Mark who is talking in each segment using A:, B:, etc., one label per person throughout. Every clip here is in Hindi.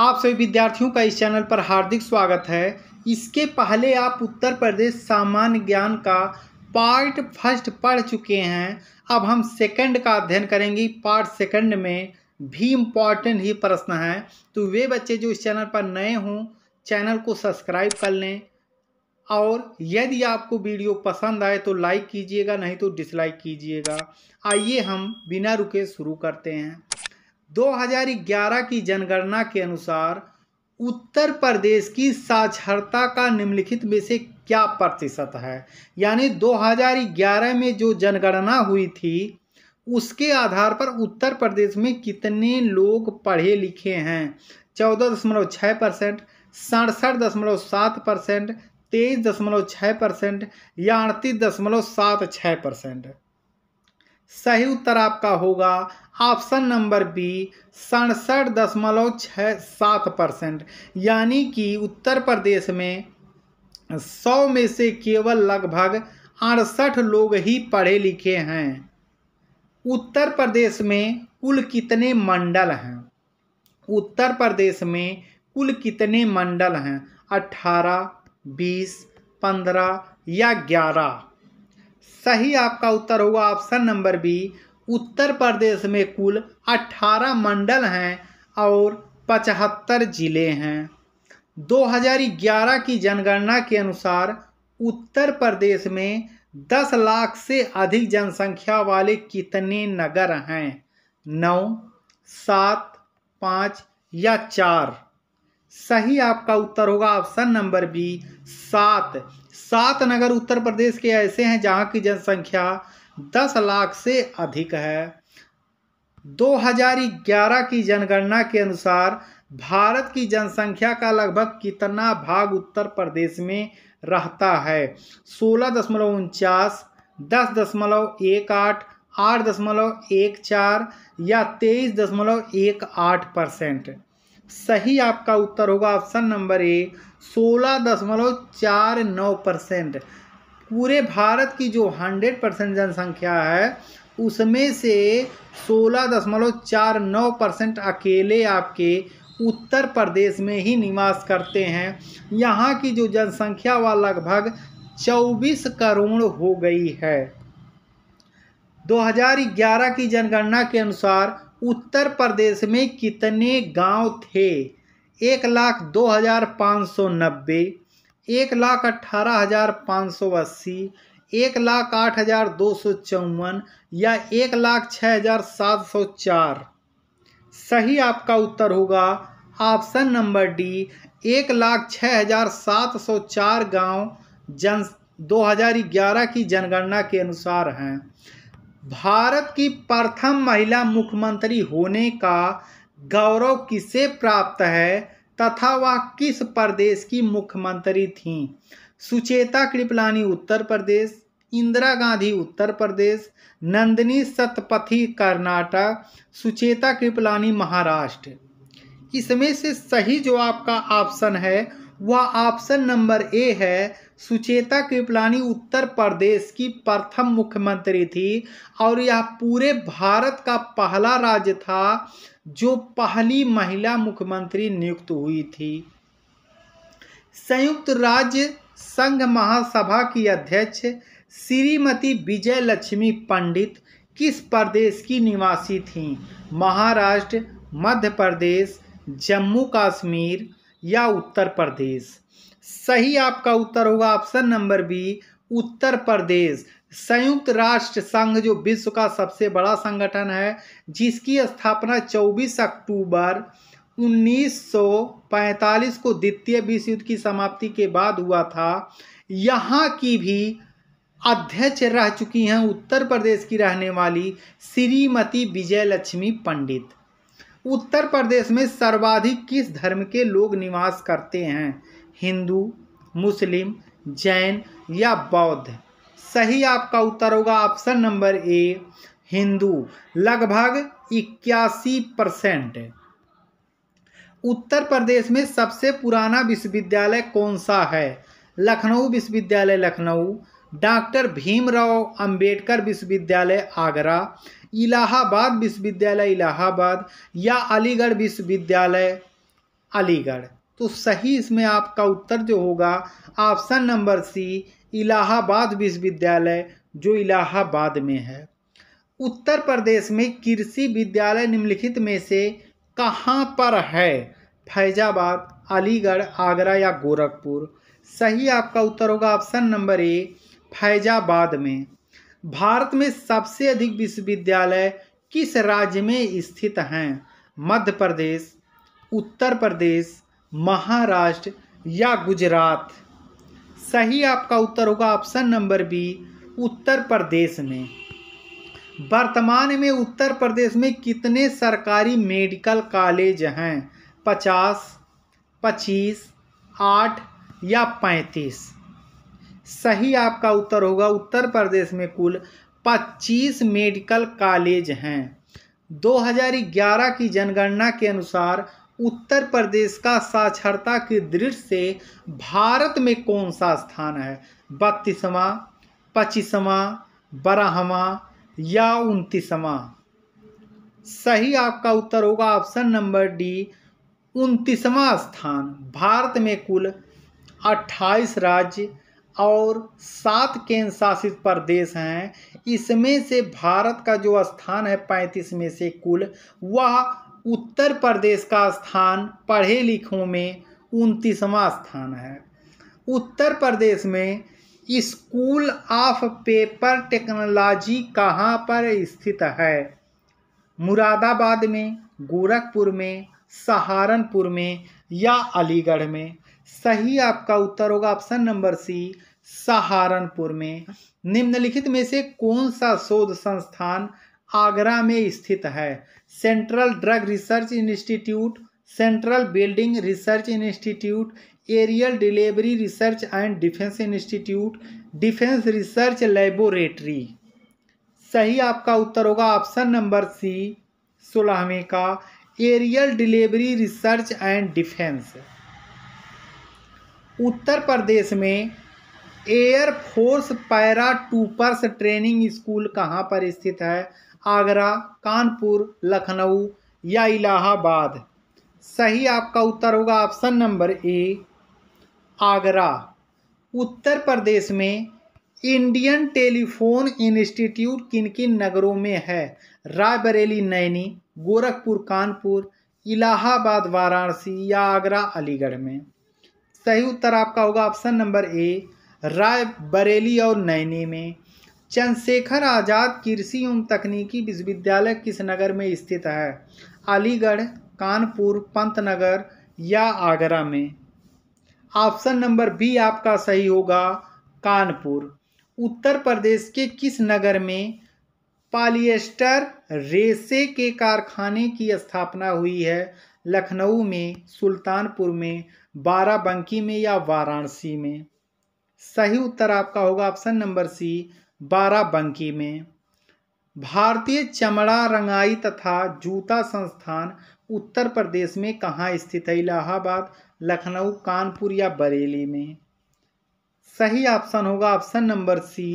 A: आप सभी विद्यार्थियों का इस चैनल पर हार्दिक स्वागत है इसके पहले आप उत्तर प्रदेश सामान्य ज्ञान का पार्ट फर्स्ट पढ़ चुके हैं अब हम सेकंड का अध्ययन करेंगे पार्ट सेकंड में भी इम्पॉर्टेंट ही प्रश्न है तो वे बच्चे जो इस चैनल पर नए हों चैनल को सब्सक्राइब कर लें और यदि आपको वीडियो पसंद आए तो लाइक कीजिएगा नहीं तो डिसलाइक कीजिएगा आइए हम बिना रुके शुरू करते हैं 2011 की जनगणना के अनुसार उत्तर प्रदेश की साक्षरता का निम्नलिखित में से क्या प्रतिशत है यानी 2011 में जो जनगणना हुई थी उसके आधार पर उत्तर प्रदेश में कितने लोग पढ़े लिखे हैं चौदह दशमलव छः परसेंट सड़सठ दशमलव सात परसेंट तेईस दशमलव छः परसेंट या अड़तीस दशमलव सात छः परसेंट सही उत्तर आपका होगा ऑप्शन नंबर बी सड़सठ दशमलव छः सात परसेंट यानी कि उत्तर प्रदेश में सौ में से केवल लगभग अड़सठ लोग ही पढ़े लिखे हैं उत्तर प्रदेश में कुल कितने मंडल हैं उत्तर प्रदेश में कुल कितने मंडल हैं अट्ठारह बीस पंद्रह या ग्यारह सही आपका उत्तर होगा option number B Uttar Pradesh में कुल अठारह मंडल हैं और पचहत्तर जिले हैं 2011 की जनगणना के अनुसार उत्तर प्रदेश में 10 लाख से अधिक जनसंख्या वाले कितने नगर हैं नौ सात पाँच या चार सही आपका उत्तर होगा ऑप्शन नंबर बी सात सात नगर उत्तर प्रदेश के ऐसे हैं जहां की जनसंख्या दस लाख से अधिक है 2011 की जनगणना के अनुसार भारत की जनसंख्या का लगभग कितना भाग उत्तर प्रदेश में रहता है सोलह दशमलव उनचास दस दशमलव एक आठ आठ दशमलव एक चार या तेईस दशमलव एक आठ परसेंट सही आपका उत्तर होगा ऑप्शन नंबर ए सोलह दशमलव चार नौ परसेंट पूरे भारत की जो हंड्रेड परसेंट जनसंख्या है उसमें से सोलह दशमलव चार नौ परसेंट अकेले आपके उत्तर प्रदेश में ही निवास करते हैं यहाँ की जो जनसंख्या वह लगभग चौबीस करोड़ हो गई है 2011 की जनगणना के अनुसार उत्तर प्रदेश में कितने गांव थे एक लाख दो हज़ार पाँच सौ नब्बे एक लाख अट्ठारह हज़ार पाँच सौ अस्सी एक लाख आठ हज़ार दो सौ चौवन या एक लाख छः हज़ार सात सौ चार सही आपका उत्तर होगा ऑप्शन नंबर डी एक लाख छः हज़ार सात सौ चार गाँव जन दो हज़ार ग्यारह की जनगणना के अनुसार हैं भारत की प्रथम महिला मुख्यमंत्री होने का गौरव किसे प्राप्त है तथा वह किस प्रदेश की मुख्यमंत्री थीं सुचेता कृपलानी उत्तर प्रदेश इंदिरा गांधी उत्तर प्रदेश नंदिनी सतपथी कर्नाटक सुचेता कृपलानी महाराष्ट्र इसमें से सही जो आपका ऑप्शन है वह ऑप्शन नंबर ए है सुचेता कृपलानी उत्तर प्रदेश की प्रथम मुख्यमंत्री थी और यह पूरे भारत का पहला राज्य था जो पहली महिला मुख्यमंत्री नियुक्त हुई थी संयुक्त राज्य संघ महासभा की अध्यक्ष श्रीमती विजय लक्ष्मी पंडित किस प्रदेश की निवासी थीं महाराष्ट्र मध्य प्रदेश जम्मू कश्मीर या उत्तर प्रदेश सही आपका उत्तर होगा option number B Uttar Pradesh संयुक्त राष्ट्र संघ जो विश्व का सबसे बड़ा संगठन है जिसकी स्थापना 24 अक्टूबर 1945 को द्वितीय विश्व युद्ध की समाप्ति के बाद हुआ था यहाँ की भी अध्यक्ष रह चुकी हैं उत्तर प्रदेश की रहने वाली श्रीमती विजय लक्ष्मी पंडित उत्तर प्रदेश में सर्वाधिक किस धर्म के लोग निवास करते हैं हिंदू मुस्लिम जैन या बौद्ध सही आपका उत्तर होगा ऑप्शन नंबर ए हिंदू लगभग इक्यासी परसेंट उत्तर प्रदेश में सबसे पुराना विश्वविद्यालय कौन सा है लखनऊ विश्वविद्यालय लखनऊ डॉक्टर भीमराव अंबेडकर विश्वविद्यालय आगरा इलाहाबाद विश्वविद्यालय इलाहाबाद या अलीगढ़ विश्वविद्यालय अलीगढ़ तो सही इसमें आपका उत्तर जो होगा ऑप्शन नंबर सी इलाहाबाद विश्वविद्यालय जो इलाहाबाद में है उत्तर प्रदेश में कृषि विद्यालय निम्नलिखित में से कहाँ पर है फैजाबाद अलीगढ़ आगरा या गोरखपुर सही आपका उत्तर होगा ऑप्शन नंबर ए फैजाबाद में भारत में सबसे अधिक विश्वविद्यालय किस राज्य में स्थित हैं मध्य प्रदेश उत्तर प्रदेश महाराष्ट्र या गुजरात सही आपका उत्तर होगा option number B Uttar Pradesh में वर्तमान में उत्तर प्रदेश में कितने सरकारी मेडिकल कॉलेज हैं पचास पच्चीस आठ या पैंतीस सही आपका उत्तर होगा उत्तर प्रदेश में कुल 25 मेडिकल कॉलेज हैं 2011 की जनगणना के अनुसार उत्तर प्रदेश का साक्षरता की दृष्टि से भारत में कौन सा स्थान है बत्तीसवा पच्चीसवा बारहवा या उनतीसवा सही आपका उत्तर होगा ऑप्शन नंबर डी उनतीसवा स्थान भारत में कुल 28 राज्य और सात केंद्र शासित प्रदेश हैं इसमें से भारत का जो स्थान है पैंतीस में से कुल वह उत्तर प्रदेश का स्थान पढ़े लिखों में उनतीसवां स्थान है उत्तर प्रदेश में स्कूल ऑफ पेपर टेक्नोलॉजी कहाँ पर स्थित है मुरादाबाद में गोरखपुर में सहारनपुर में या अलीगढ़ में सही आपका उत्तर होगा ऑप्शन नंबर सी सहारनपुर में निम्नलिखित में से कौन सा शोध संस्थान आगरा में स्थित है central drug research institute central building research institute aerial delivery research and defence institute defence research laboratory सही आपका उत्तर होगा ऑप्शन नंबर सी सोलहवें का aerial delivery research and defence Uttar Pradesh में air force paratroopers training school कहाँ पर स्थित है आगरा कानपुर लखनऊ या इलाहाबाद सही आपका उत्तर होगा option number A Agra Uttar Pradesh में इंडियन टेलीफोन इंस्टीट्यूट किन किन नगरों में है रायबरेली नैनी गोरखपुर कानपुर इलाहाबाद वाराणसी या आगरा अलीगढ़ में सही उत्तर आपका होगा option number A Rae Bareli और नैनी में चंद्रशेखर आज़ाद कृषि एवं तकनीकी विश्वविद्यालय किस नगर में स्थित है अलीगढ़ कानपुर पंतनगर या आगरा में ऑप्शन नंबर बी आपका सही होगा कानपुर उत्तर प्रदेश के किस नगर में पॉलिएस्टर रेसे के कारखाने की स्थापना हुई है लखनऊ में सुल्तानपुर में बाराबंकी में या वाराणसी में सही उत्तर आपका होगा ऑप्शन नंबर सी बाराबंकी में भारतीय चमड़ा रंगाई तथा जूता संस्थान उत्तर प्रदेश में कहाँ स्थित है इलाहाबाद लखनऊ कानपुर या बरेली में सही ऑप्शन होगा option number C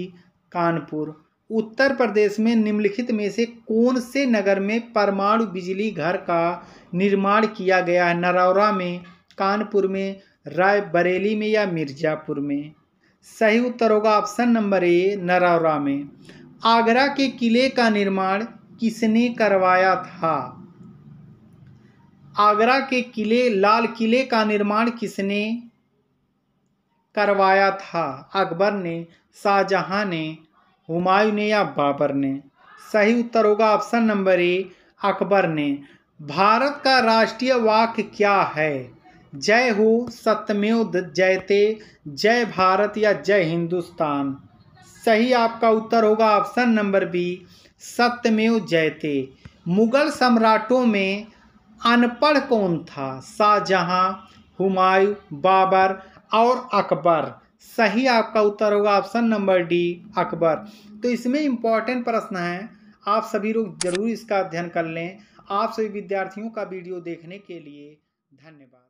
A: Kanpur Uttar Pradesh में निम्नलिखित में से कौन से नगर में परमाणु बिजली घर का निर्माण किया गया है नरौरा में कानपुर में राय बरेली में या मिर्ज़ापुर में सही उत्तर होगा ऑप्शन नंबर ए नरौरा में आगरा के किले का निर्माण किसने करवाया था आगरा के किले लाल किले का निर्माण किसने करवाया था अकबर ने शाहजहां ने हुमायूं ने या बाबर ने सही उत्तर होगा ऑप्शन नंबर ए अकबर ने भारत का राष्ट्रीय वाक्य क्या है जय हो सत्यमेव जयते जय भारत या जय हिंदुस्तान सही आपका उत्तर होगा ऑप्शन नंबर बी सत्यमेव जयते मुगल सम्राटों में अनपढ़ कौन था शाहजहाँ हुमायूं बाबर और अकबर सही आपका उत्तर होगा ऑप्शन नंबर डी अकबर तो इसमें इम्पॉर्टेंट प्रश्न है आप सभी लोग जरूर इसका अध्ययन कर लें आप सभी विद्यार्थियों का वीडियो देखने के लिए धन्यवाद